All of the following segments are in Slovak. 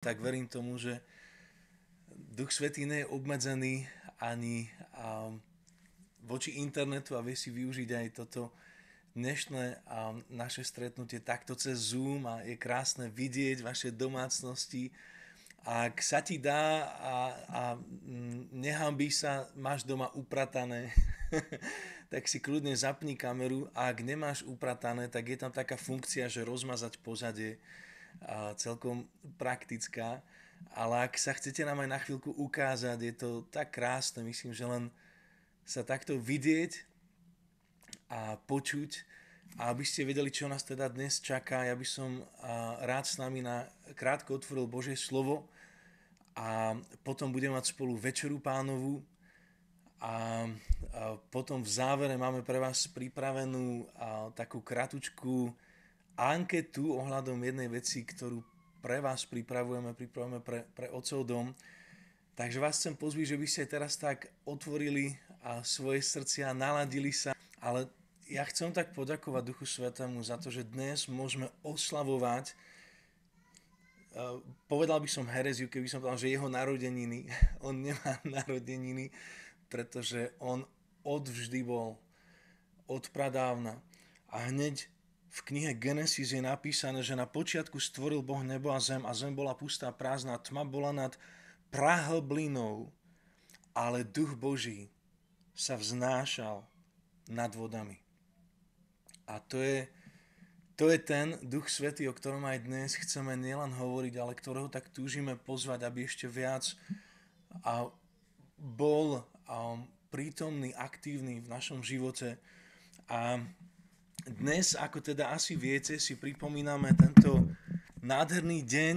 tak verím tomu, že Duch Svetý nie je obmedzený ani um, voči internetu a vie si využiť aj toto dnešné um, naše stretnutie takto cez Zoom a je krásne vidieť vaše domácnosti. Ak sa ti dá a, a mm, nehambí sa, máš doma upratané, tak si kľudne zapni kameru a ak nemáš upratané, tak je tam taká funkcia, že rozmazať pozadie celkom praktická. Ale ak sa chcete nám aj na chvíľku ukázať, je to tak krásne, myslím, že len sa takto vidieť a počuť a aby ste vedeli, čo nás teda dnes čaká, ja by som rád s nami na krátko otvoril Božie slovo a potom budeme mať spolu večeru pánovu a, potom v závere máme pre vás pripravenú takú kratučku anketu ohľadom jednej veci, ktorú pre vás pripravujeme, pripravujeme pre, pre Otcov dom. Takže vás chcem pozviť, že by ste teraz tak otvorili a svoje srdcia, naladili sa. Ale ja chcem tak poďakovať Duchu Svetému za to, že dnes môžeme oslavovať e, povedal by som hereziu, keby som povedal, že jeho narodeniny, on nemá narodeniny, pretože on odvždy bol odpradávna A hneď v knihe Genesis je napísané, že na počiatku stvoril Boh nebo a zem a zem bola pustá, prázdna, tma bola nad prahlblinou, ale duch Boží sa vznášal nad vodami. A to je, to je ten duch svetý, o ktorom aj dnes chceme nielen hovoriť, ale ktorého tak túžime pozvať, aby ešte viac a bol a prítomný, aktívny v našom živote. A dnes, ako teda asi viete, si pripomíname tento nádherný deň,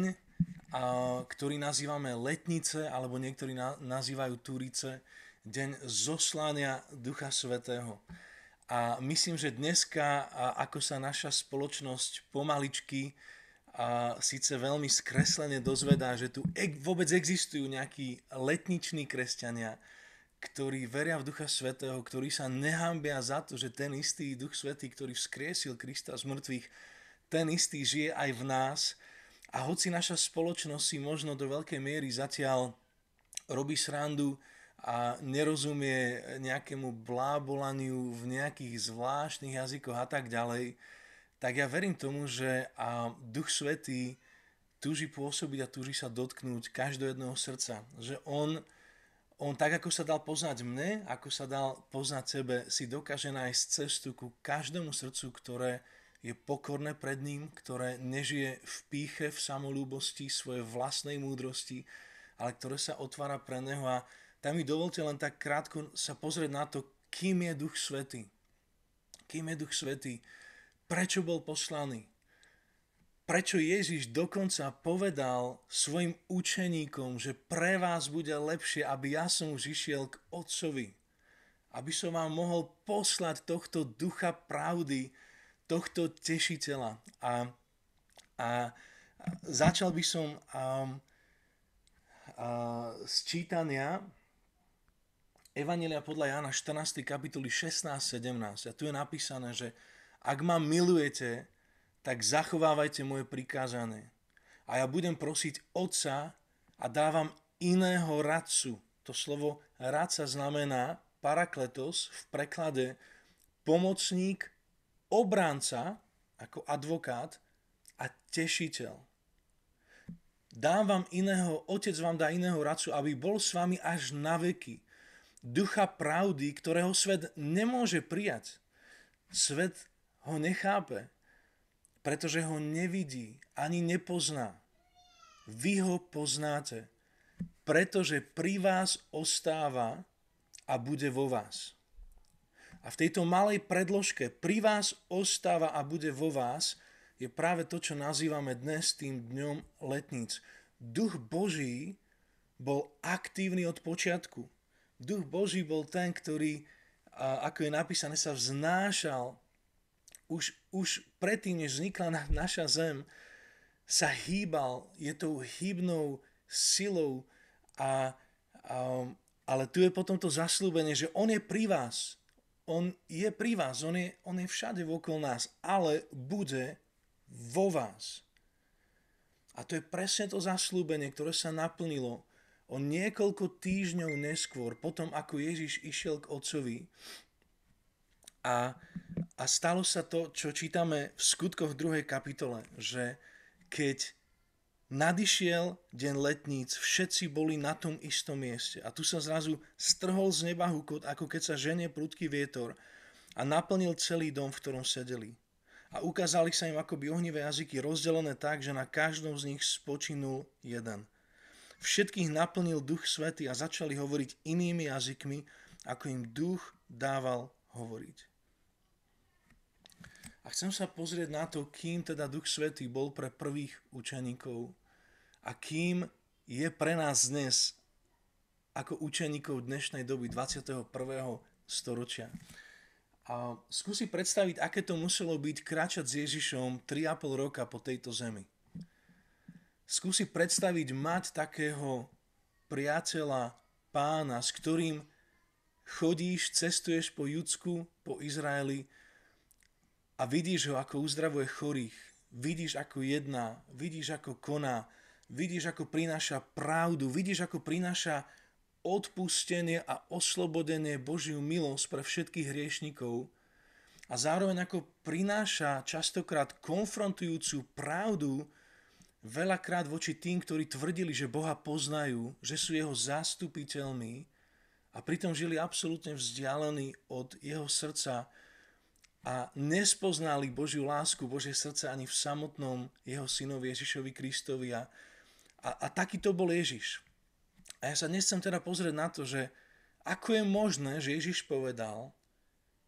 ktorý nazývame letnice, alebo niektorí nazývajú turice, deň zoslania Ducha Svetého. A myslím, že dneska, ako sa naša spoločnosť pomaličky a síce veľmi skreslene dozvedá, že tu e- vôbec existujú nejakí letniční kresťania, ktorí veria v Ducha Svetého, ktorí sa nehambia za to, že ten istý Duch Svetý, ktorý vzkriesil Krista z mŕtvych, ten istý žije aj v nás. A hoci naša spoločnosť si možno do veľkej miery zatiaľ robí srandu a nerozumie nejakému blábolaniu v nejakých zvláštnych jazykoch a tak ďalej, tak ja verím tomu, že a Duch Svetý túži pôsobiť a túži sa dotknúť každého jedného srdca. Že On on tak, ako sa dal poznať mne, ako sa dal poznať sebe, si dokáže nájsť cestu ku každému srdcu, ktoré je pokorné pred ním, ktoré nežije v píche, v samolúbosti, svojej vlastnej múdrosti, ale ktoré sa otvára pre neho. A tam mi dovolte len tak krátko sa pozrieť na to, kým je Duch Svetý. Kým je Duch Svetý, prečo bol poslaný, prečo Ježiš dokonca povedal svojim učeníkom, že pre vás bude lepšie, aby ja som už išiel k Otcovi, aby som vám mohol poslať tohto ducha pravdy, tohto tešiteľa. A, a začal by som um, a, z čítania Evanelia podľa Jana 14. kapitoly 16-17. A tu je napísané, že ak ma milujete, tak zachovávajte moje prikázané. A ja budem prosiť Otca a dávam iného radcu. To slovo radca znamená parakletos v preklade pomocník, obránca ako advokát a tešiteľ. Dám vám iného, otec vám dá iného radcu, aby bol s vami až na veky. Ducha pravdy, ktorého svet nemôže prijať. Svet ho nechápe, pretože ho nevidí ani nepozná. Vy ho poznáte, pretože pri vás ostáva a bude vo vás. A v tejto malej predložke pri vás ostáva a bude vo vás je práve to, čo nazývame dnes tým dňom letníc. Duch Boží bol aktívny od počiatku. Duch Boží bol ten, ktorý, ako je napísané, sa vznášal už, už predtým, než vznikla naša zem, sa hýbal, je tou hybnou silou, a, a, ale tu je potom to zaslúbenie, že On je pri vás. On je pri vás, on je, on je všade okolo nás, ale bude vo vás. A to je presne to zaslúbenie, ktoré sa naplnilo o niekoľko týždňov neskôr, potom ako Ježiš išiel k Otcovi, a, a stalo sa to, čo čítame v skutkoch 2. kapitole, že keď nadišiel deň letníc, všetci boli na tom istom mieste. A tu sa zrazu strhol z neba hukot, ako keď sa ženie prudký vietor a naplnil celý dom, v ktorom sedeli. A ukázali sa im akoby ohnivé jazyky rozdelené tak, že na každom z nich spočinul jeden. Všetkých naplnil duch svety a začali hovoriť inými jazykmi, ako im duch dával hovoriť. A chcem sa pozrieť na to, kým teda Duch Svetý bol pre prvých učeníkov a kým je pre nás dnes ako učeníkov dnešnej doby 21. storočia. A skúsi predstaviť, aké to muselo byť kráčať s Ježišom 3,5 roka po tejto zemi. Skúsi predstaviť mať takého priateľa, pána, s ktorým chodíš, cestuješ po Judsku, po Izraeli, a vidíš ho, ako uzdravuje chorých, vidíš, ako jedná, vidíš, ako koná, vidíš, ako prináša pravdu, vidíš, ako prináša odpustenie a oslobodenie Božiu milosť pre všetkých hriešnikov a zároveň ako prináša častokrát konfrontujúcu pravdu veľakrát voči tým, ktorí tvrdili, že Boha poznajú, že sú jeho zastupiteľmi a pritom žili absolútne vzdialení od jeho srdca, a nespoznali Božiu lásku, Božie srdce ani v samotnom jeho synovi Ježišovi Kristovi. A, a, a taký to bol Ježiš. A ja sa nechcem teda pozrieť na to, že ako je možné, že Ježiš povedal,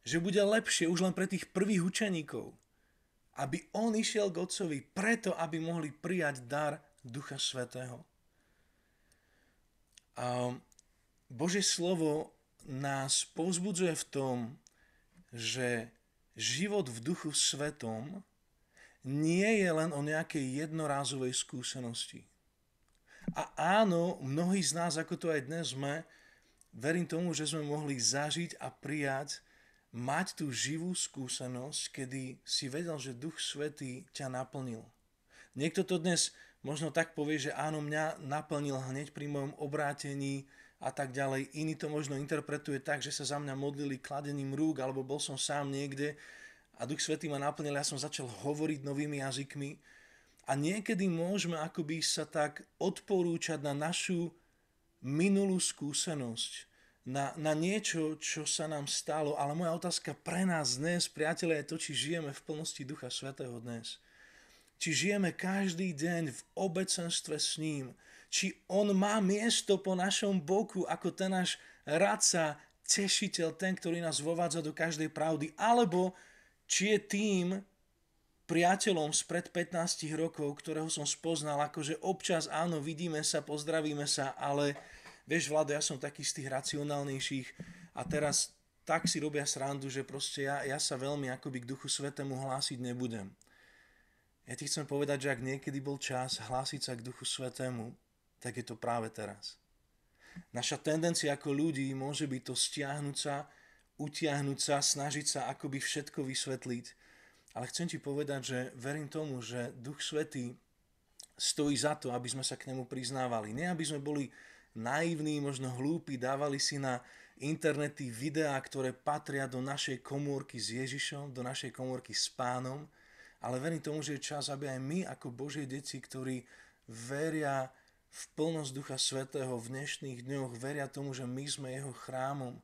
že bude lepšie už len pre tých prvých učeníkov, aby on išiel k Otcovi preto, aby mohli prijať dar Ducha Svetého. A Božie slovo nás povzbudzuje v tom, že život v duchu svetom nie je len o nejakej jednorázovej skúsenosti. A áno, mnohí z nás, ako to aj dnes sme, verím tomu, že sme mohli zažiť a prijať, mať tú živú skúsenosť, kedy si vedel, že Duch Svetý ťa naplnil. Niekto to dnes možno tak povie, že áno, mňa naplnil hneď pri mojom obrátení, a tak ďalej. Iný to možno interpretuje tak, že sa za mňa modlili kladením rúk, alebo bol som sám niekde a Duch Svetý ma naplnil, ja som začal hovoriť novými jazykmi. A niekedy môžeme akoby sa tak odporúčať na našu minulú skúsenosť, na, na niečo, čo sa nám stalo. Ale moja otázka pre nás dnes, priatelia, je to, či žijeme v plnosti Ducha Svetého dnes. Či žijeme každý deň v obecenstve s ním, či on má miesto po našom boku ako ten náš radca, tešiteľ, ten, ktorý nás vovádza do každej pravdy, alebo či je tým priateľom spred 15 rokov, ktorého som spoznal, akože občas áno, vidíme sa, pozdravíme sa, ale vieš, Vlado, ja som taký z tých racionálnejších a teraz tak si robia srandu, že proste ja, ja sa veľmi akoby k Duchu Svetému hlásiť nebudem. Ja ti chcem povedať, že ak niekedy bol čas hlásiť sa k Duchu Svetému, tak je to práve teraz. Naša tendencia ako ľudí môže byť to stiahnuť sa, utiahnuť sa, snažiť sa akoby všetko vysvetliť. Ale chcem ti povedať, že verím tomu, že Duch Svetý stojí za to, aby sme sa k nemu priznávali. Nie, aby sme boli naivní, možno hlúpi, dávali si na internety videá, ktoré patria do našej komórky s Ježišom, do našej komórky s pánom, ale verím tomu, že je čas, aby aj my ako Božie deti, ktorí veria v plnosť Ducha Svetého v dnešných dňoch, veria tomu, že my sme jeho chrámom,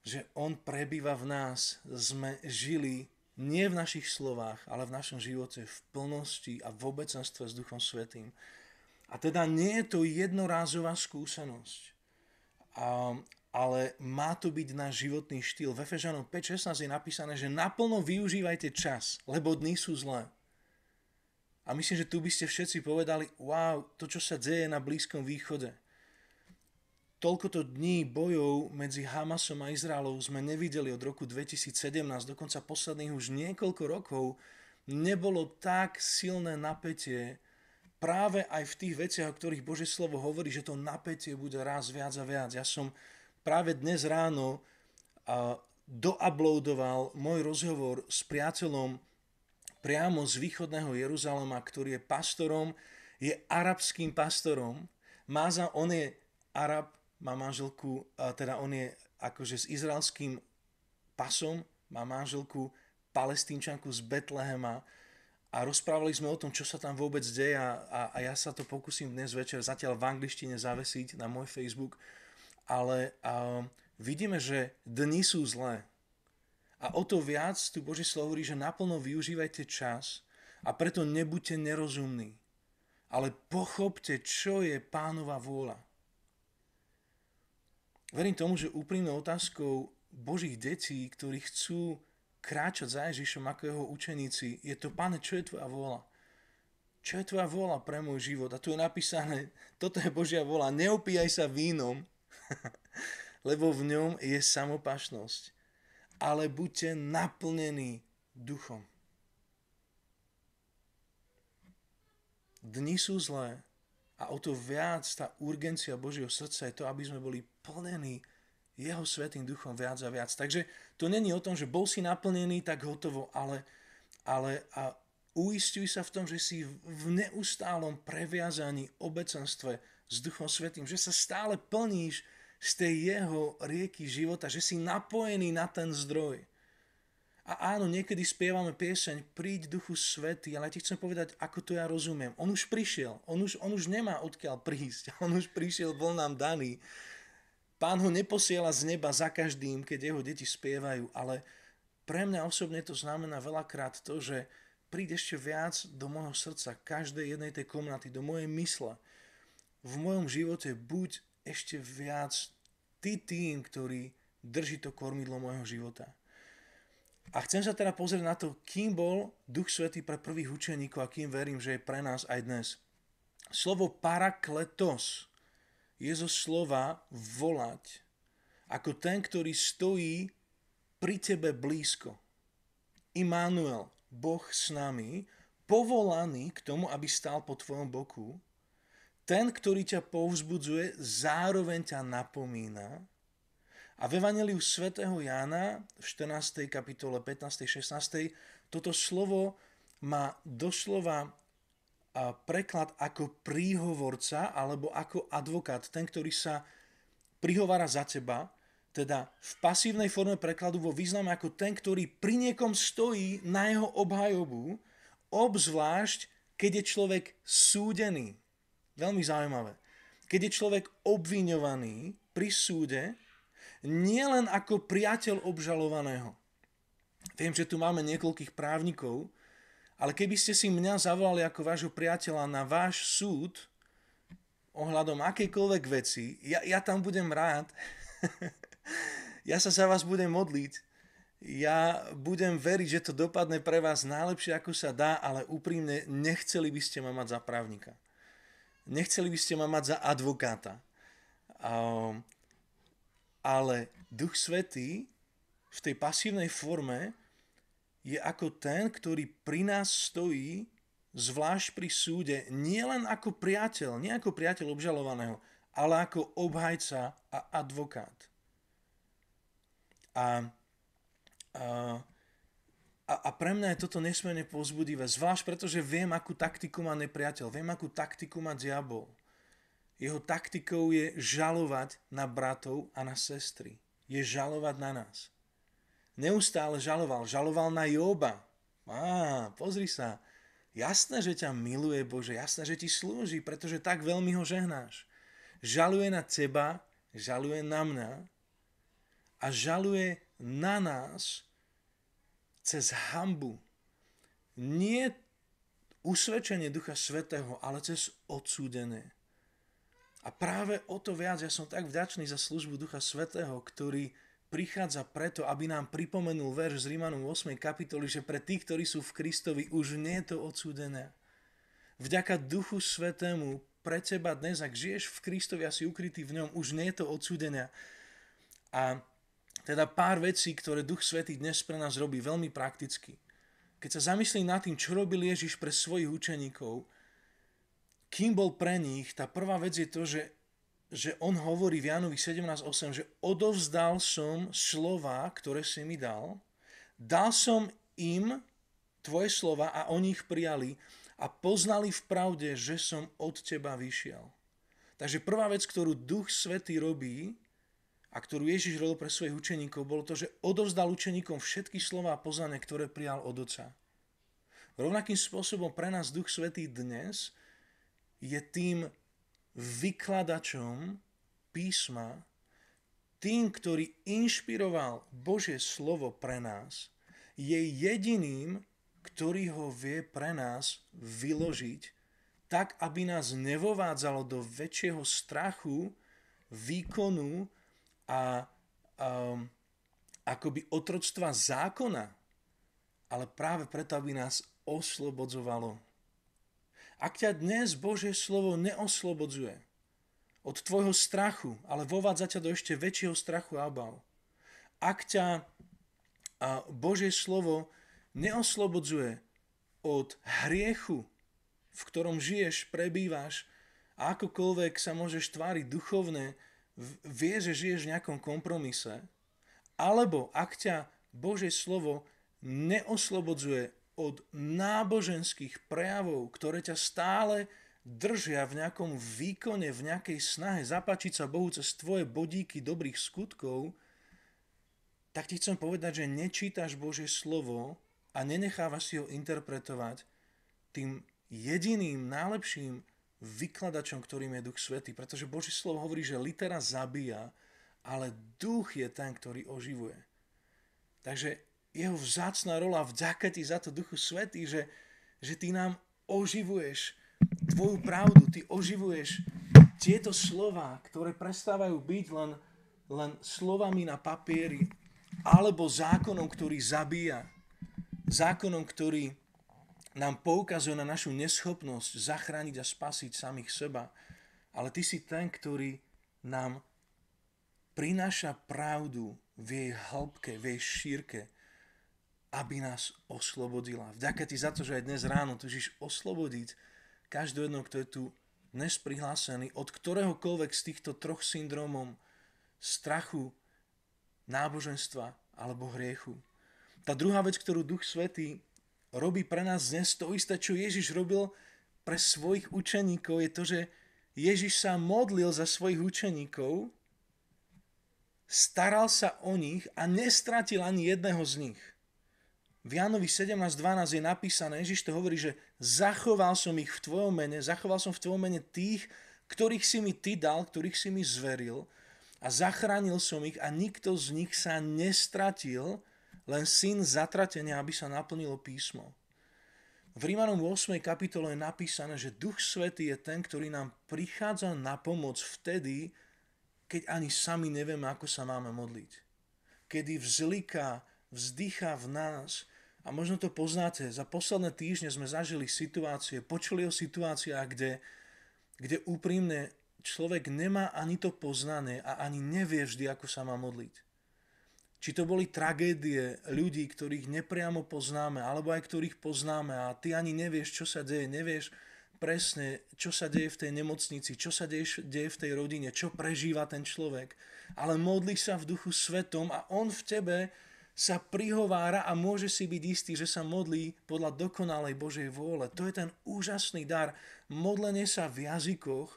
že on prebýva v nás, sme žili nie v našich slovách, ale v našom živote v plnosti a v obecenstve s Duchom Svetým. A teda nie je to jednorázová skúsenosť, a, ale má to byť náš životný štýl. V Efežanom 5.16 je napísané, že naplno využívajte čas, lebo dny sú zlé. A myslím, že tu by ste všetci povedali, wow, to čo sa deje na Blízkom východe. Toľkoto dní bojov medzi Hamasom a Izraelom sme nevideli od roku 2017, dokonca posledných už niekoľko rokov, nebolo tak silné napätie práve aj v tých veciach, o ktorých Bože slovo hovorí, že to napätie bude raz viac a viac. Ja som práve dnes ráno douploadoval môj rozhovor s priateľom, priamo z východného Jeruzalema, ktorý je pastorom, je arabským pastorom. Má za, on je Arab, má manželku, teda on je akože s izraelským pasom, má manželku palestínčanku z Betlehema a rozprávali sme o tom, čo sa tam vôbec deje a, a, a ja sa to pokúsim dnes večer zatiaľ v angličtine zavesiť na môj Facebook, ale a, vidíme, že dni sú zlé, a o to viac tu Božie slovo hovorí, že naplno využívajte čas a preto nebuďte nerozumní. Ale pochopte, čo je pánova vôľa. Verím tomu, že úprimnou otázkou Božích detí, ktorí chcú kráčať za Ježišom ako jeho učeníci, je to, pane, čo je tvoja vôľa? Čo je tvoja vôľa pre môj život? A tu je napísané, toto je Božia vôľa, neopíjaj sa vínom, lebo v ňom je samopašnosť ale buďte naplnení duchom. Dni sú zlé a o to viac tá urgencia Božieho srdca je to, aby sme boli plnení jeho svetým duchom viac a viac. Takže to není o tom, že bol si naplnený, tak hotovo, ale, ale a uistuj sa v tom, že si v neustálom previazaní obecenstve s Duchom Svetým, že sa stále plníš z tej jeho rieky života, že si napojený na ten zdroj. A áno, niekedy spievame pieseň Príď Duchu Svety, ale ja ti chcem povedať, ako to ja rozumiem. On už prišiel, on už, on už nemá odkiaľ prísť, on už prišiel, bol nám daný. Pán ho neposiela z neba za každým, keď jeho deti spievajú, ale pre mňa osobne to znamená veľakrát to, že príde ešte viac do môjho srdca, každej jednej tej komnaty, do mojej mysle. V mojom živote buď ešte viac ty tým, ktorý drží to kormidlo môjho života. A chcem sa teda pozrieť na to, kým bol Duch Svetý pre prvých učeníkov a kým verím, že je pre nás aj dnes. Slovo parakletos je zo slova volať ako ten, ktorý stojí pri tebe blízko. Immanuel, Boh s nami, povolaný k tomu, aby stál po tvojom boku, ten, ktorý ťa povzbudzuje, zároveň ťa napomína. A v Evangeliu svätého Jána v 14. kapitole 15. 16. toto slovo má doslova preklad ako príhovorca alebo ako advokát, ten, ktorý sa prihovára za teba, teda v pasívnej forme prekladu vo význame ako ten, ktorý pri niekom stojí na jeho obhajobu, obzvlášť keď je človek súdený, Veľmi zaujímavé. Keď je človek obviňovaný pri súde, nielen ako priateľ obžalovaného. Viem, že tu máme niekoľkých právnikov, ale keby ste si mňa zavolali ako vášho priateľa na váš súd ohľadom akejkoľvek veci, ja, ja tam budem rád. ja sa za vás budem modliť. Ja budem veriť, že to dopadne pre vás najlepšie, ako sa dá, ale úprimne nechceli by ste ma mať za právnika. Nechceli by ste ma mať za advokáta. Um, ale Duch Svetý v tej pasívnej forme je ako ten, ktorý pri nás stojí, zvlášť pri súde, nielen ako priateľ, nie ako priateľ obžalovaného, ale ako obhajca a advokát. A, a a, a pre mňa je toto nesmierne povzbudivé, zvlášť pretože viem, akú taktiku má nepriateľ, viem, akú taktiku má diabol. Jeho taktikou je žalovať na bratov a na sestry. Je žalovať na nás. Neustále žaloval. Žaloval na Joba. Á, pozri sa. Jasné, že ťa miluje Bože, jasné, že ti slúži, pretože tak veľmi ho žehnáš. Žaluje na teba, žaluje na mňa a žaluje na nás, cez hambu. Nie usvedčenie Ducha Svetého, ale cez odsúdené. A práve o to viac ja som tak vďačný za službu Ducha Svetého, ktorý prichádza preto, aby nám pripomenul verš z Rímanom 8. kapitoly, že pre tých, ktorí sú v Kristovi, už nie je to odsúdené. Vďaka Duchu Svetému pre teba dnes, ak žiješ v Kristovi a si ukrytý v ňom, už nie je to odsúdenia. A teda pár vecí, ktoré Duch Svetý dnes pre nás robí veľmi prakticky. Keď sa zamyslí nad tým, čo robil Ježiš pre svojich učeníkov, kým bol pre nich, tá prvá vec je to, že, že on hovorí v Janovi 17.8, že odovzdal som slova, ktoré si mi dal, dal som im tvoje slova a oni ich prijali a poznali v pravde, že som od teba vyšiel. Takže prvá vec, ktorú Duch Svetý robí, a ktorú Ježiš robil pre svojich učeníkov, bolo to, že odovzdal učeníkom všetky slova a poznanie, ktoré prijal od Otca. Rovnakým spôsobom pre nás Duch Svetý dnes je tým vykladačom písma, tým, ktorý inšpiroval Božie slovo pre nás, je jediným, ktorý ho vie pre nás vyložiť, tak, aby nás nevovádzalo do väčšieho strachu, výkonu a um, akoby otroctva zákona, ale práve preto, aby nás oslobodzovalo. Ak ťa dnes Božie slovo neoslobodzuje od tvojho strachu, ale vovádza ťa do ešte väčšieho strachu a obav, ak ťa Božie slovo neoslobodzuje od hriechu, v ktorom žiješ, prebývaš, a akokoľvek sa môžeš tváriť duchovné, vie, že žiješ v nejakom kompromise, alebo ak ťa Božie slovo neoslobodzuje od náboženských prejavov, ktoré ťa stále držia v nejakom výkone, v nejakej snahe zapačiť sa Bohu cez tvoje bodíky dobrých skutkov, tak ti chcem povedať, že nečítaš Božie slovo a nenechávaš si ho interpretovať tým jediným, najlepším vykladačom, ktorým je Duch Svetý. Pretože Boží slovo hovorí, že litera zabíja, ale duch je ten, ktorý oživuje. Takže jeho vzácná rola, vďaka ti za to Duchu Svetý, že, že ty nám oživuješ tvoju pravdu, ty oživuješ tieto slova, ktoré prestávajú byť len, len slovami na papieri, alebo zákonom, ktorý zabíja, zákonom, ktorý nám poukazuje na našu neschopnosť zachrániť a spasiť samých seba. Ale ty si ten, ktorý nám prináša pravdu v jej hĺbke, v jej šírke, aby nás oslobodila. Vďaka ti za to, že aj dnes ráno tužíš oslobodiť každého jedno, kto je tu dnes prihlásený od ktoréhokoľvek z týchto troch syndromom strachu, náboženstva alebo hriechu. Tá druhá vec, ktorú Duch Svetý robí pre nás dnes to isté, čo Ježiš robil pre svojich učeníkov, je to, že Ježiš sa modlil za svojich učeníkov, staral sa o nich a nestratil ani jedného z nich. V Jánovi 17.12 je napísané, Ježiš to hovorí, že zachoval som ich v tvojom mene, zachoval som v tvojom mene tých, ktorých si mi ty dal, ktorých si mi zveril a zachránil som ich a nikto z nich sa nestratil, len syn zatratenia, aby sa naplnilo písmo. V Rímanom 8. kapitole je napísané, že Duch Svetý je ten, ktorý nám prichádza na pomoc vtedy, keď ani sami nevieme, ako sa máme modliť. Kedy vzliká, vzdychá v nás. A možno to poznáte, za posledné týždne sme zažili situácie, počuli o situáciách, kde, kde úprimne človek nemá ani to poznanie a ani nevie vždy, ako sa má modliť či to boli tragédie ľudí, ktorých nepriamo poznáme, alebo aj ktorých poznáme a ty ani nevieš, čo sa deje, nevieš presne, čo sa deje v tej nemocnici, čo sa deje, deje v tej rodine, čo prežíva ten človek. Ale modli sa v duchu svetom a on v tebe sa prihovára a môže si byť istý, že sa modlí podľa dokonalej Božej vôle. To je ten úžasný dar. Modlenie sa v jazykoch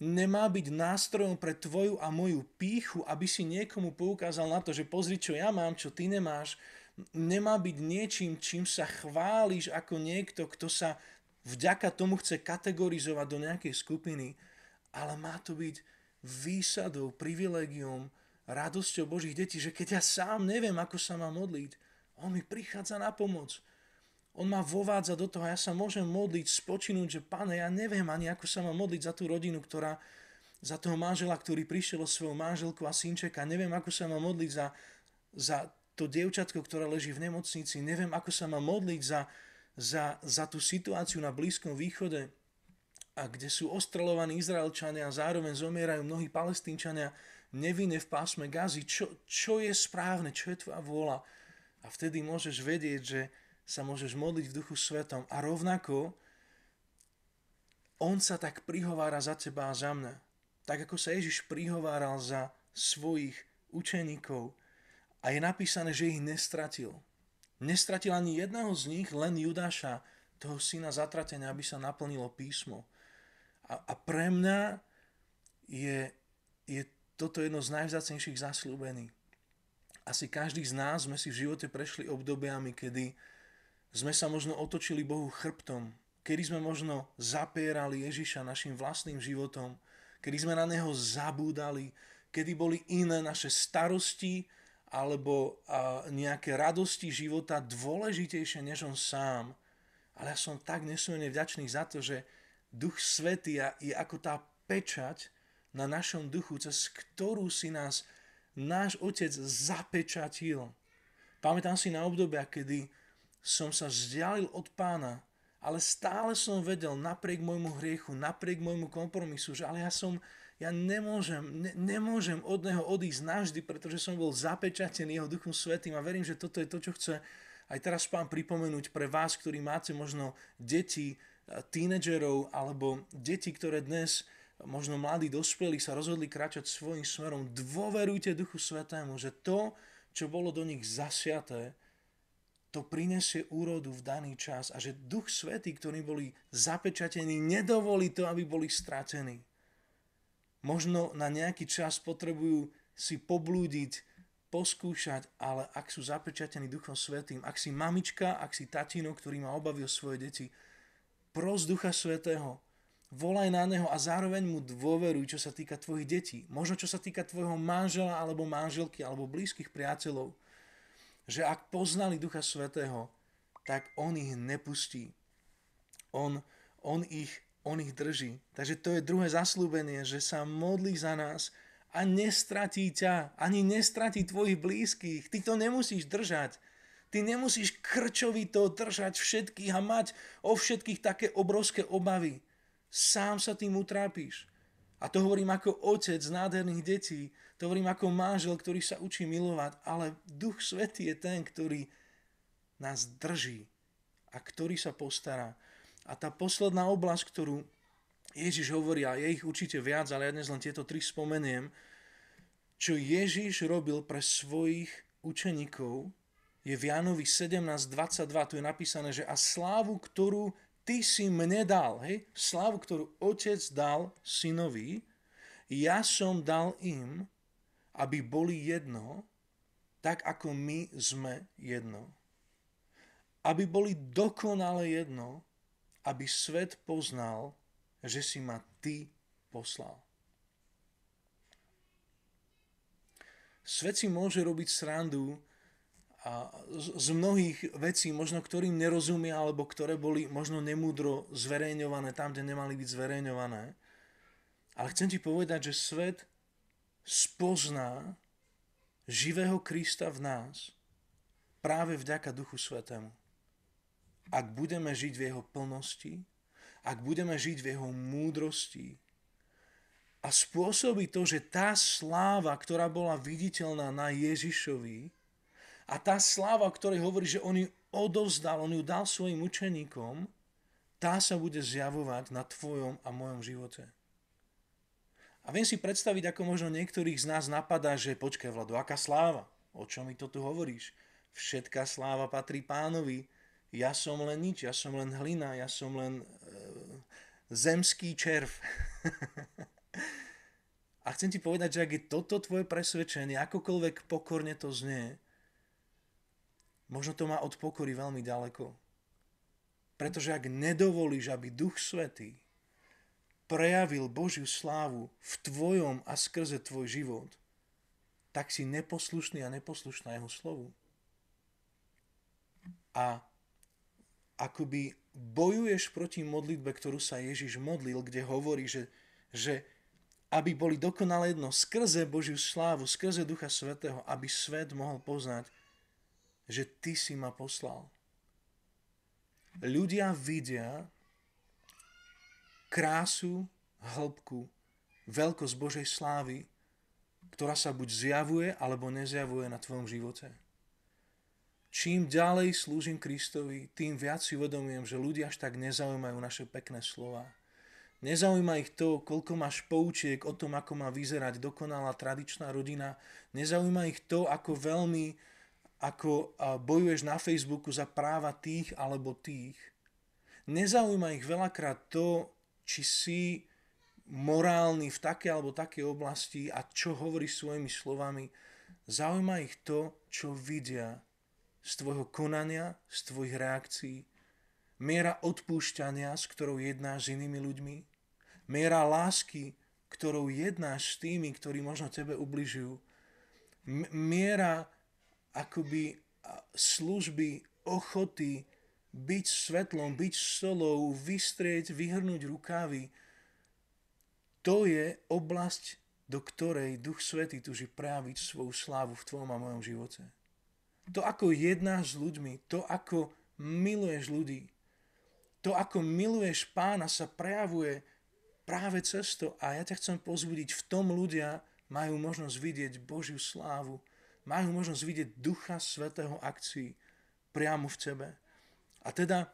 nemá byť nástrojom pre tvoju a moju píchu, aby si niekomu poukázal na to, že pozri, čo ja mám, čo ty nemáš. Nemá byť niečím, čím sa chváliš ako niekto, kto sa vďaka tomu chce kategorizovať do nejakej skupiny, ale má to byť výsadou, privilegium, radosťou Božích detí, že keď ja sám neviem, ako sa mám modliť, on mi prichádza na pomoc. On ma vovádza do toho ja sa môžem modliť, spočinúť, že pane, ja neviem ani ako sa mám modliť za tú rodinu, ktorá, za toho manžela, ktorý prišiel o svoju manželku a synčeka, neviem ako sa mám modliť za, za to dievčatko, ktoré leží v nemocnici, neviem ako sa mám modliť za, za, za tú situáciu na Blízkom východe, a kde sú ostrelovaní Izraelčania a zároveň zomierajú mnohí palestínčania nevinne v pásme gazy. Čo, čo je správne, čo je tvoja vôľa? A vtedy môžeš vedieť, že, sa môžeš modliť v duchu svetom a rovnako on sa tak prihovára za teba a za mňa. Tak ako sa Ježiš prihováral za svojich učeníkov a je napísané, že ich nestratil. Nestratil ani jedného z nich, len Judáša, toho syna zatratenia, aby sa naplnilo písmo. A, a pre mňa je, je toto jedno z najvzácnejších zasľúbení. Asi každý z nás sme si v živote prešli obdobiami, kedy, sme sa možno otočili Bohu chrbtom, kedy sme možno zapierali Ježiša našim vlastným životom, kedy sme na Neho zabúdali, kedy boli iné naše starosti alebo nejaké radosti života dôležitejšie než On sám. Ale ja som tak nesmierne vďačný za to, že Duch Svetý je ako tá pečať na našom duchu, cez ktorú si nás náš Otec zapečatil. Pamätám si na obdobia, kedy som sa vzdialil od pána, ale stále som vedel napriek môjmu hriechu, napriek môjmu kompromisu, že ale ja som, ja nemôžem, ne, nemôžem od neho odísť navždy, pretože som bol zapečatený jeho duchom svetým a verím, že toto je to, čo chce aj teraz pán pripomenúť pre vás, ktorí máte možno deti, e, tínedžerov alebo deti, ktoré dnes e, možno mladí dospelí sa rozhodli kráčať svojim smerom. Dôverujte Duchu Svetému, že to, čo bolo do nich zasiaté, to prinesie úrodu v daný čas a že Duch Svety, ktorí boli zapečatení, nedovolí to, aby boli stratení. Možno na nejaký čas potrebujú si poblúdiť, poskúšať, ale ak sú zapečatení Duchom Svetým, ak si mamička, ak si tatino, ktorý má obavy o svoje deti, pros Ducha Svetého, volaj na Neho a zároveň mu dôveruj, čo sa týka tvojich detí. Možno čo sa týka tvojho manžela alebo manželky alebo blízkych priateľov že ak poznali Ducha Svetého, tak On ich nepustí. On, on, ich, on ich drží. Takže to je druhé zaslúbenie, že sa modlí za nás a nestratí ťa, ani nestratí tvojich blízkych. Ty to nemusíš držať. Ty nemusíš krčovito držať všetkých a mať o všetkých také obrovské obavy. Sám sa tým utrápíš. A to hovorím ako otec nádherných detí, to hovorím ako manžel, ktorý sa učí milovať, ale Duch Svetý je ten, ktorý nás drží a ktorý sa postará. A tá posledná oblasť, ktorú Ježiš hovorí, a je ich určite viac, ale ja dnes len tieto tri spomeniem, čo Ježiš robil pre svojich učeníkov, je v Jánovi 17.22, tu je napísané, že a slávu, ktorú ty si mne dal, hej, slavu, ktorú otec dal synovi, ja som dal im, aby boli jedno, tak ako my sme jedno. Aby boli dokonale jedno, aby svet poznal, že si ma ty poslal. Svet si môže robiť srandu a z mnohých vecí, možno ktorým nerozumia, alebo ktoré boli možno nemúdro zverejňované tam, kde nemali byť zverejňované. Ale chcem ti povedať, že svet spozná živého Krista v nás práve vďaka Duchu Svetému. Ak budeme žiť v jeho plnosti, ak budeme žiť v jeho múdrosti a spôsobí to, že tá sláva, ktorá bola viditeľná na Ježišovi, a tá sláva, o ktorej hovorí, že on ju odovzdal, on ju dal svojim učeníkom, tá sa bude zjavovať na tvojom a mojom živote. A viem si predstaviť, ako možno niektorých z nás napadá, že počkaj Vlado, aká sláva? O čom mi to tu hovoríš? Všetká sláva patrí pánovi. Ja som len nič, ja som len hlina, ja som len e, zemský červ. a chcem ti povedať, že ak je toto tvoje presvedčenie, akokoľvek pokorne to znie, Možno to má od pokory veľmi ďaleko. Pretože ak nedovolíš, aby Duch Svetý prejavil Božiu slávu v tvojom a skrze tvoj život, tak si neposlušný a neposlušná jeho slovu. A akoby bojuješ proti modlitbe, ktorú sa Ježiš modlil, kde hovorí, že, že aby boli dokonale jedno skrze Božiu slávu, skrze Ducha Svetého, aby svet mohol poznať, že ty si ma poslal. Ľudia vidia krásu, hĺbku, veľkosť Božej slávy, ktorá sa buď zjavuje alebo nezjavuje na tvojom živote. Čím ďalej slúžim Kristovi, tým viac si uvedomujem, že ľudia až tak nezaujímajú naše pekné slova. Nezaujíma ich to, koľko máš poučiek o tom, ako má vyzerať dokonalá tradičná rodina. Nezaujíma ich to, ako veľmi ako bojuješ na Facebooku za práva tých alebo tých. Nezaujíma ich veľakrát to, či si morálny v také alebo také oblasti a čo hovoríš svojimi slovami. Zaujíma ich to, čo vidia z tvojho konania, z tvojich reakcií, miera odpúšťania, s ktorou jednáš s inými ľuďmi, miera lásky, ktorou jednáš s tými, ktorí možno tebe ubližujú, miera akoby služby, ochoty byť svetlom, byť solou, vystrieť, vyhrnúť rukávy. To je oblasť, do ktorej Duch Svetý tuží prejaviť svoju slávu v tvojom a mojom živote. To, ako jednáš s ľuďmi, to, ako miluješ ľudí, to, ako miluješ pána, sa prejavuje práve cez to. A ja ťa chcem pozbudiť, v tom ľudia majú možnosť vidieť Božiu slávu majú možnosť vidieť Ducha Svetého akcií priamo v sebe. A teda,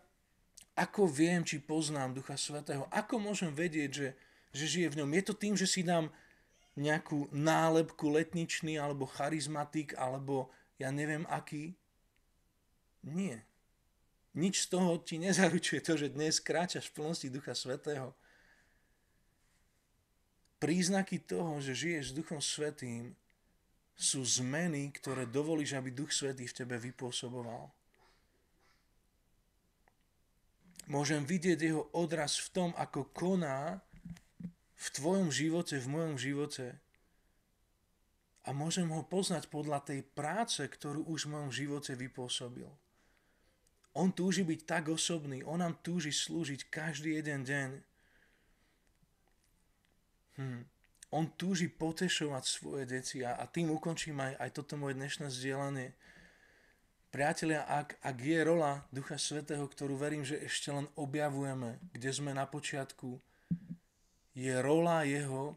ako viem, či poznám Ducha Svetého? Ako môžem vedieť, že, že žije v ňom? Je to tým, že si dám nejakú nálepku letničný, alebo charizmatik, alebo ja neviem aký? Nie. Nič z toho ti nezaručuje to, že dnes kráčaš v plnosti Ducha Svetého. Príznaky toho, že žiješ s Duchom Svetým, sú zmeny, ktoré dovolíš, aby Duch Svetý v tebe vypôsoboval. Môžem vidieť jeho odraz v tom, ako koná v tvojom živote, v mojom živote. A môžem ho poznať podľa tej práce, ktorú už v mojom živote vypôsobil. On túži byť tak osobný, on nám túži slúžiť každý jeden deň. Hm on túži potešovať svoje deti a, a tým ukončím aj, aj toto moje dnešné vzdielanie. Priatelia, ak, ak je rola Ducha Svetého, ktorú verím, že ešte len objavujeme, kde sme na počiatku, je rola jeho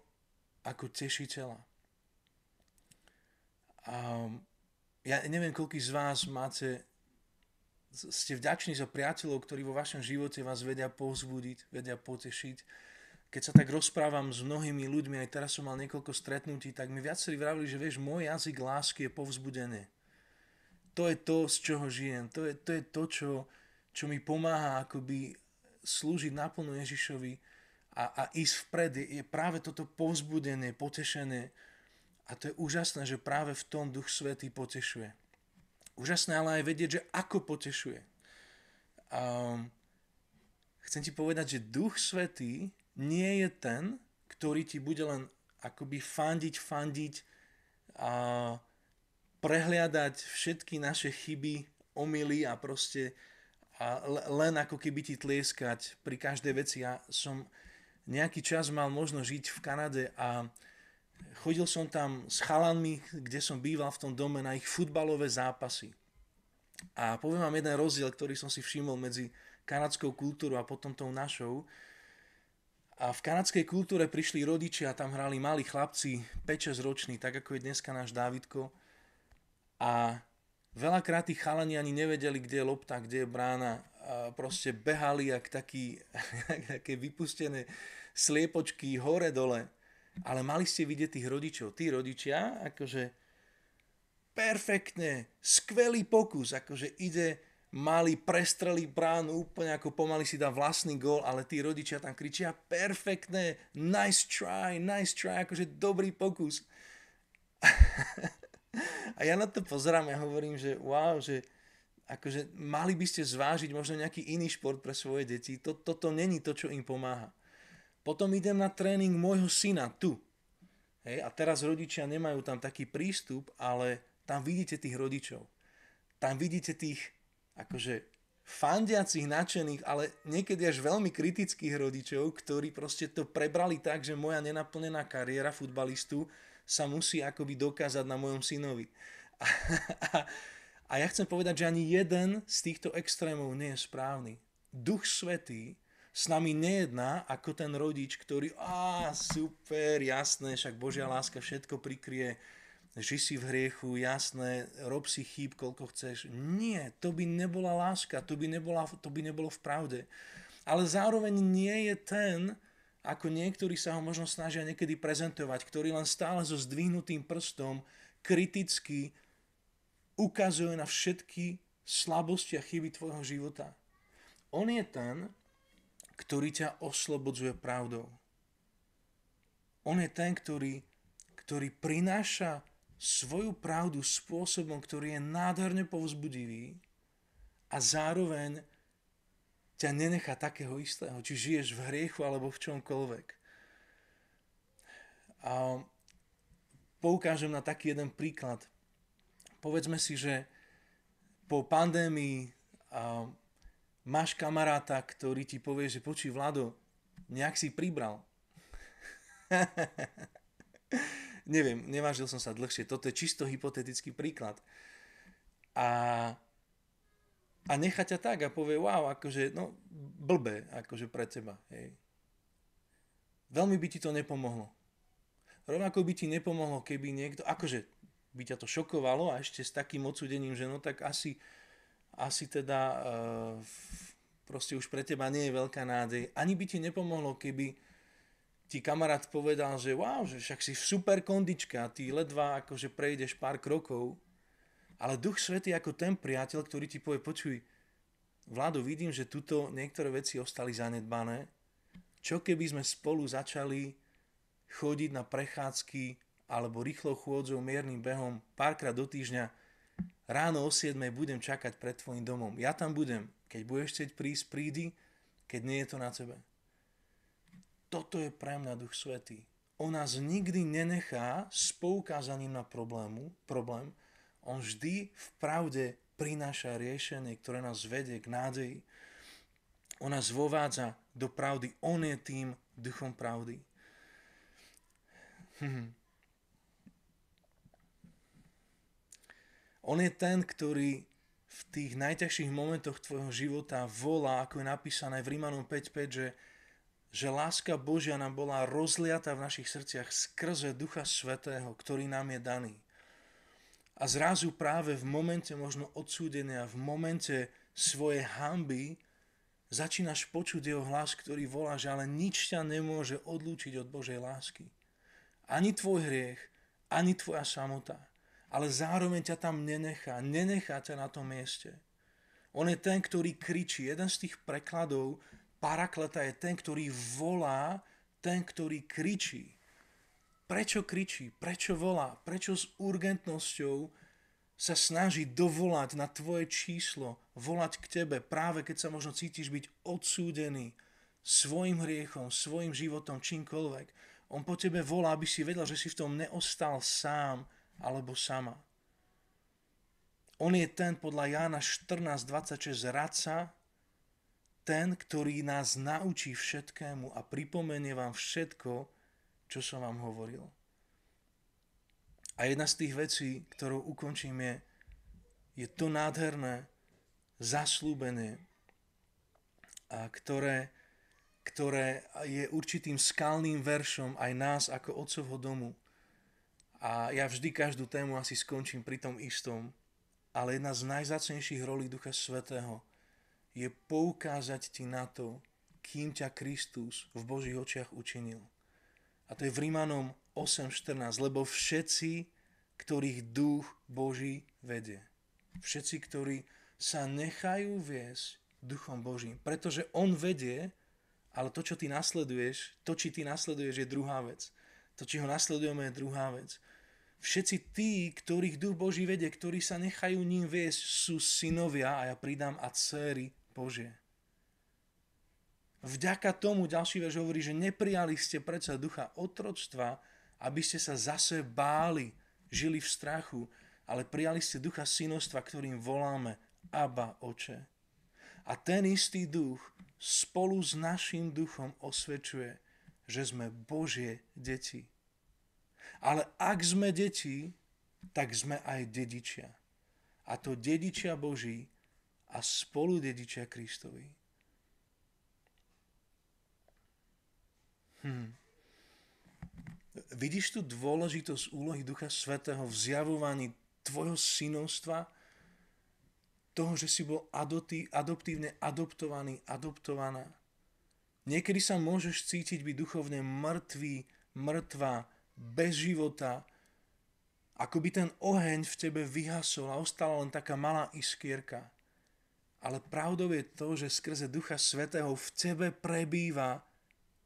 ako tešiteľa. A ja neviem, koľký z vás máte, ste vďační za priateľov, ktorí vo vašom živote vás vedia povzbudiť, vedia potešiť, keď sa tak rozprávam s mnohými ľuďmi, aj teraz som mal niekoľko stretnutí, tak mi viacerí vravili, že vieš, môj jazyk lásky je povzbudenie. To je to, z čoho žijem. To je to, je to čo, čo mi pomáha akoby slúžiť naplno Ježišovi a, a ísť vpred. Je, je práve toto povzbudenie, potešenie. A to je úžasné, že práve v tom Duch Svetý potešuje. Úžasné ale aj vedieť, že ako potešuje. Um, chcem ti povedať, že Duch Svetý nie je ten, ktorý ti bude len akoby fandiť, fandiť a prehliadať všetky naše chyby, omily a proste a len ako keby ti tlieskať pri každej veci. Ja som nejaký čas mal možno žiť v Kanade a chodil som tam s chalanmi, kde som býval v tom dome na ich futbalové zápasy. A poviem vám jeden rozdiel, ktorý som si všimol medzi kanadskou kultúrou a potom tou našou. A v kanadskej kultúre prišli rodičia, tam hrali malí chlapci, 5-6 roční, tak ako je dneska náš Dávidko. A veľakrát tí chalani ani nevedeli, kde je lopta, kde je brána. A proste behali jak taký, také vypustené sliepočky hore dole. Ale mali ste vidieť tých rodičov. Tí rodičia, akože perfektne, skvelý pokus, akože ide mali prestreli bránu úplne ako pomaly si dá vlastný gól, ale tí rodičia tam kričia perfektné, nice try, nice try, akože dobrý pokus. A ja na to pozerám a ja hovorím, že wow, že akože mali by ste zvážiť možno nejaký iný šport pre svoje deti. To, toto není to, čo im pomáha. Potom idem na tréning môjho syna tu. Hej, a teraz rodičia nemajú tam taký prístup, ale tam vidíte tých rodičov. Tam vidíte tých akože fandiacich, nadšených, ale niekedy až veľmi kritických rodičov, ktorí proste to prebrali tak, že moja nenaplnená kariéra futbalistu sa musí akoby dokázať na mojom synovi. A, a, a ja chcem povedať, že ani jeden z týchto extrémov nie je správny. Duch Svetý s nami nejedná ako ten rodič, ktorý, a super, jasné, však Božia láska všetko prikrie, že si v hriechu, jasné, rob si chýb, koľko chceš. Nie, to by nebola láska, to by, nebola, to by nebolo v pravde. Ale zároveň nie je ten, ako niektorí sa ho možno snažia niekedy prezentovať, ktorý len stále so zdvihnutým prstom kriticky ukazuje na všetky slabosti a chyby tvojho života. On je ten, ktorý ťa oslobodzuje pravdou. On je ten, ktorý, ktorý prináša svoju pravdu spôsobom, ktorý je nádherne povzbudivý a zároveň ťa nenechá takého istého, či žiješ v hriechu alebo v čomkoľvek. A poukážem na taký jeden príklad. Povedzme si, že po pandémii a máš kamaráta, ktorý ti povie, že počí Vlado, nejak si pribral. Neviem, nevážil som sa dlhšie. Toto je čisto hypotetický príklad. A, a nechá ťa tak a povie, wow, akože, no, blbé, akože pre teba. Hej. Veľmi by ti to nepomohlo. Rovnako by ti nepomohlo, keby niekto, akože by ťa to šokovalo a ešte s takým odsudením, že no tak asi, asi teda e, proste už pre teba nie je veľká nádej. Ani by ti nepomohlo, keby, ti kamarát povedal, že wow, že však si v super kondičke a ty ledva akože prejdeš pár krokov, ale Duch Svetý ako ten priateľ, ktorý ti povie, počuj, vládu vidím, že tuto niektoré veci ostali zanedbané. Čo keby sme spolu začali chodiť na prechádzky alebo rýchlo chôdzou, miernym behom párkrát do týždňa. Ráno o 7 budem čakať pred tvojim domom. Ja tam budem. Keď budeš chcieť prísť, prídi. Keď nie je to na tebe. Toto je pre mňa Duch Svetý. On nás nikdy nenechá s poukázaním na problému, problém. On vždy v pravde prináša riešenie, ktoré nás vedie k nádeji. On nás vovádza do pravdy. On je tým duchom pravdy. Hm. On je ten, ktorý v tých najťažších momentoch tvojho života volá, ako je napísané v Rímanom 5.5, že že láska Božia nám bola rozliata v našich srdciach skrze Ducha Svetého, ktorý nám je daný. A zrazu práve v momente možno odsúdenia, v momente svojej hamby, začínaš počuť jeho hlas, ktorý volá, že ale nič ťa nemôže odlúčiť od Božej lásky. Ani tvoj hriech, ani tvoja samota. Ale zároveň ťa tam nenechá, nenechá ťa na tom mieste. On je ten, ktorý kričí. Jeden z tých prekladov Parakleta je ten, ktorý volá, ten, ktorý kričí. Prečo kričí? Prečo volá? Prečo s urgentnosťou sa snaží dovolať na tvoje číslo, volať k tebe, práve keď sa možno cítiš byť odsúdený svojim hriechom, svojim životom, čímkoľvek. On po tebe volá, aby si vedel, že si v tom neostal sám alebo sama. On je ten podľa Jána 14.26 radca, ten, ktorý nás naučí všetkému a pripomenie vám všetko, čo som vám hovoril. A jedna z tých vecí, ktorou ukončím, je, je to nádherné zaslúbenie, a ktoré, ktoré je určitým skalným veršom aj nás ako otcovho domu. A ja vždy každú tému asi skončím pri tom istom, ale jedna z najzácnejších rolí Ducha Svetého je poukázať ti na to, kým ťa Kristus v Božích očiach učinil. A to je v Rímanom 8.14, lebo všetci, ktorých duch Boží vedie. Všetci, ktorí sa nechajú viesť duchom Božím. Pretože on vedie, ale to, čo ty nasleduješ, to, či ty nasleduješ, je druhá vec. To, či ho nasledujeme, je druhá vec. Všetci tí, ktorých duch Boží vedie, ktorí sa nechajú ním viesť, sú synovia, a ja pridám, a céry Božie. Vďaka tomu ďalší verš hovorí, že neprijali ste predsa ducha otroctva, aby ste sa zase báli, žili v strachu, ale prijali ste ducha synostva, ktorým voláme Abba, oče. A ten istý duch spolu s našim duchom osvedčuje, že sme Božie deti. Ale ak sme deti, tak sme aj dedičia. A to dedičia Boží a spolu dedičia Kristovi. Hm. Vidíš tu dôležitosť úlohy Ducha Svetého v zjavovaní tvojho synovstva, toho, že si bol adoptí, adoptívne adoptovaný, adoptovaná. Niekedy sa môžeš cítiť byť duchovne mŕtvý, mŕtva, bez života, ako by ten oheň v tebe vyhasol a ostala len taká malá iskierka ale pravdou je to, že skrze Ducha Svetého v tebe prebýva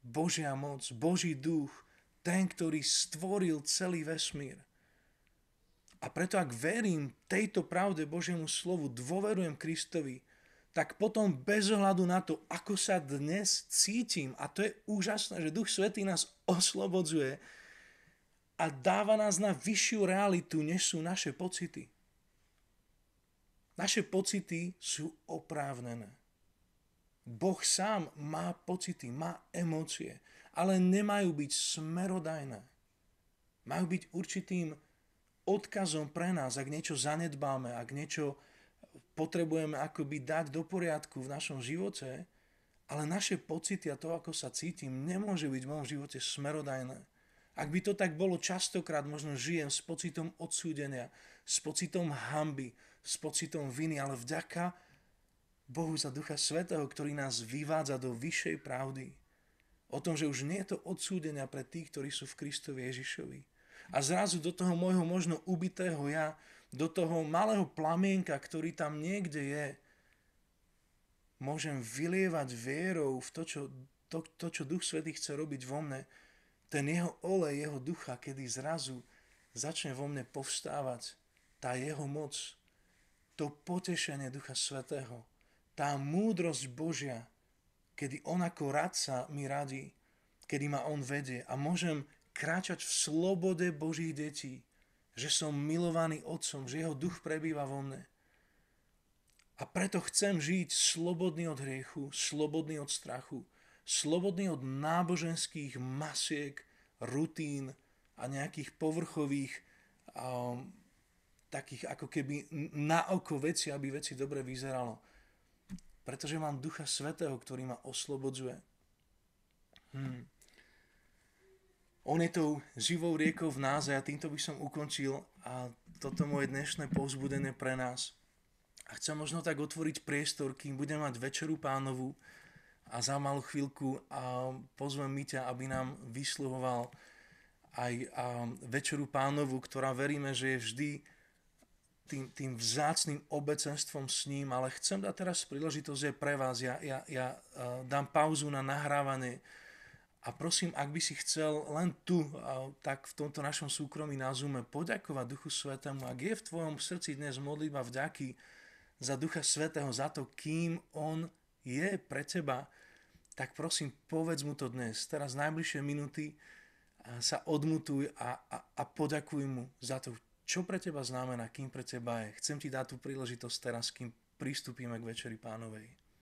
Božia moc, Boží duch, ten, ktorý stvoril celý vesmír. A preto ak verím tejto pravde Božiemu slovu, dôverujem Kristovi, tak potom bez ohľadu na to, ako sa dnes cítim, a to je úžasné, že Duch Svetý nás oslobodzuje a dáva nás na vyššiu realitu, než sú naše pocity. Naše pocity sú oprávnené. Boh sám má pocity, má emócie, ale nemajú byť smerodajné. Majú byť určitým odkazom pre nás, ak niečo zanedbáme, ak niečo potrebujeme akoby dať do poriadku v našom živote, ale naše pocity a to, ako sa cítim, nemôže byť v mojom živote smerodajné. Ak by to tak bolo, častokrát možno žijem s pocitom odsúdenia, s pocitom hamby, s pocitom viny, ale vďaka Bohu za Ducha Svetého, ktorý nás vyvádza do vyššej pravdy. O tom, že už nie je to odsúdenia pre tých, ktorí sú v Kristovi Ježišovi. A zrazu do toho môjho možno ubitého ja, do toho malého plamienka, ktorý tam niekde je, môžem vylievať vierou v to, čo, to, to, čo Duch Svetý chce robiť vo mne, ten jeho olej, jeho ducha, kedy zrazu začne vo mne povstávať tá jeho moc, to potešenie Ducha Svetého, tá múdrosť Božia, kedy On ako radca mi radí, kedy ma On vedie a môžem kráčať v slobode Božích detí, že som milovaný Otcom, že Jeho duch prebýva vo mne. A preto chcem žiť slobodný od hriechu, slobodný od strachu, slobodný od náboženských masiek, rutín a nejakých povrchových um, takých ako keby na oko veci, aby veci dobre vyzeralo. Pretože mám Ducha Svetého, ktorý ma oslobodzuje. Hmm. On je tou živou riekou v nás a ja týmto by som ukončil a toto moje dnešné povzbudenie pre nás. A chcem možno tak otvoriť priestor, kým budem mať večeru pánovu a za malú chvíľku a pozvem Miťa, aby nám vyslovoval aj večeru pánovu, ktorá veríme, že je vždy tým, tým vzácným obecenstvom s ním, ale chcem dať teraz príležitosť aj pre vás. Ja, ja, ja eh, dám pauzu na nahrávanie a prosím, ak by si chcel len tu, eh, tak v tomto našom súkromí na Zume poďakovať Duchu Svetému, ak je v tvojom srdci dnes modlitba vďaky za Ducha Svetého, za to, kým On je pre teba, tak prosím, povedz mu to dnes, teraz najbližšie minúty eh, sa odmutuj a, a, a poďakuj mu za to, čo pre teba znamená, kým pre teba je. Chcem ti dať tú príležitosť teraz, kým pristúpime k Večeri Pánovej.